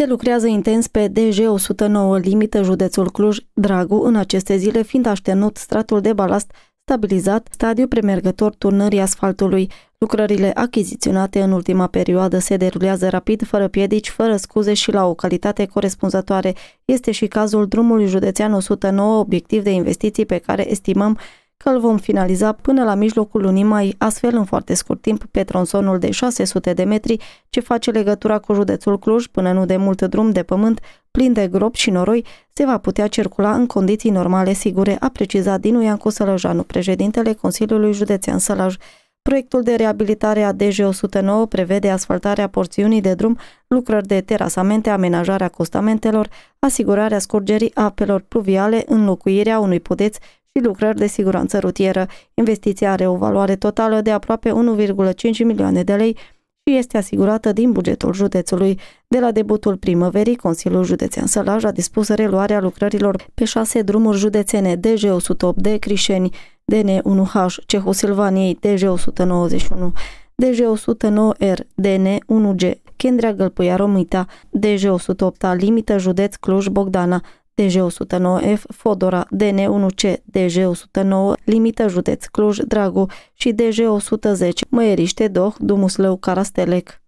Se lucrează intens pe DG109 limită județul Cluj-Dragu, în aceste zile fiind aștenut stratul de balast stabilizat, stadiu premergător turnării asfaltului. Lucrările achiziționate în ultima perioadă se derulează rapid, fără piedici, fără scuze și la o calitate corespunzătoare. Este și cazul drumului județean 109, obiectiv de investiții pe care estimăm că îl vom finaliza până la mijlocul lunii mai, astfel în foarte scurt timp pe tronsonul de 600 de metri ce face legătura cu județul Cluj până nu de mult drum de pământ plin de gropi și noroi se va putea circula în condiții normale sigure, a precizat Dinu Iancu Sălăjanu, președintele Consiliului Județean Sălaj. Proiectul de reabilitare a DG109 prevede asfaltarea porțiunii de drum, lucrări de terasamente, amenajarea costamentelor, asigurarea scurgerii apelor pluviale, înlocuirea unui podeț și lucrări de siguranță rutieră. Investiția are o valoare totală de aproape 1,5 milioane de lei și este asigurată din bugetul județului. De la debutul primăverii, Consiliul Județean Sălaj a dispus reluarea lucrărilor pe șase drumuri județene DG108 de Crișeni, DN1H, Cehosilvaniei, DG191, DG109R, DN1G, Chendrea Gălpuia Romita, DG108 Limită Județ Cluj Bogdana, DG109F, Fodora, DN1C, DG109, Limită Județ Cluj, Dragu și DG110, Măieriște, Doh, Dumuslău, Carastelec.